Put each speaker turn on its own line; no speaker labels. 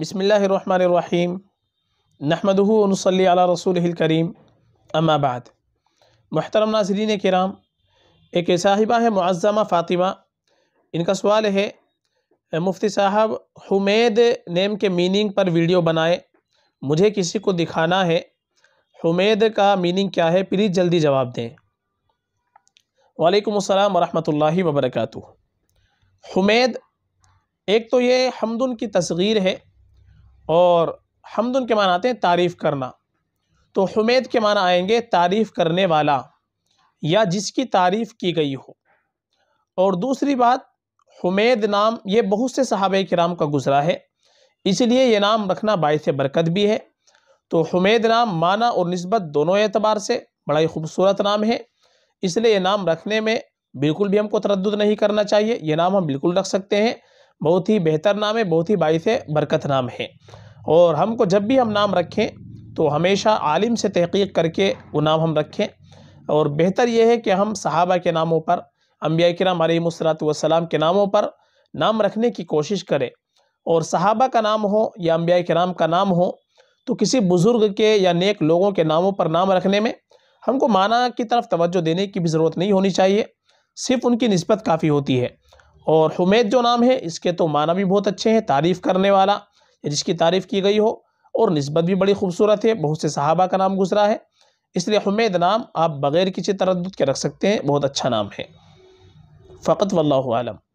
बसमीम नहमदूनसली रसूल करीम अम्माबाद महतरम नाजरीन कराम एक साहिबा है मुआज़मा फ़ातिमा इनका सवाल है मुफ्ती साहब हुमैद नेम के मीनिंग पर वीडियो बनाए मुझे किसी को दिखाना है हुमैद का मीनिंग क्या है प्लीज़ जल्दी जवाब दें वालेकुम अस्सलाम वरहमतुल्लाहि वबरकatuh हुमैद एक तो ये हमदन की तस्गीर है और हमदन के मान आते हैं तारीफ़ करना तो हमेद के माना आएंगे तारीफ़ करने वाला या जिसकी तारीफ़ की गई हो और दूसरी बात हमेद नाम ये बहुत से सहाब कराम का गुजरा है इसलिए ये नाम रखना बायस बरकत भी है तो हमेद नाम माना और नस्बत दोनों एतबार से बड़ा ही खूबसूरत नाम है इसलिए ये नाम रखने में बिल्कुल भी हमको तरद नहीं करना चाहिए ये नाम हम बिल्कुल रख सकते हैं बहुत ही बेहतर नाम है बहुत ही बाई से बरकत नाम है और हमको जब भी हम नाम रखें तो हमेशा आलिम से तहकीक करके वो नाम हम रखें और बेहतर यह है कि हम सहाबा के नामों पर अम्बिया कराम वसलाम के नामों पर नाम रखने की कोशिश करें और सहाबा का नाम हो या अम्बिया कराम का नाम हो तो किसी बुज़ुर्ग के या नेक लोगों के नामों पर नाम रखने में हमको माना की तरफ तोज्जो देने की भी ज़रूरत नहीं होनी चाहिए सिर्फ उनकी नस्बत काफ़ी होती है और हुमैद जो नाम है इसके तो माना भी बहुत अच्छे हैं तारीफ़ करने वाला जिसकी तारीफ़ की गई हो और नस्बत भी बड़ी खूबसूरत है बहुत से सहाबा का नाम गुजरा है इसलिए हुमैद नाम आप बग़ैर किसी तरद के रख सकते हैं बहुत अच्छा नाम है फ़कत वल्लम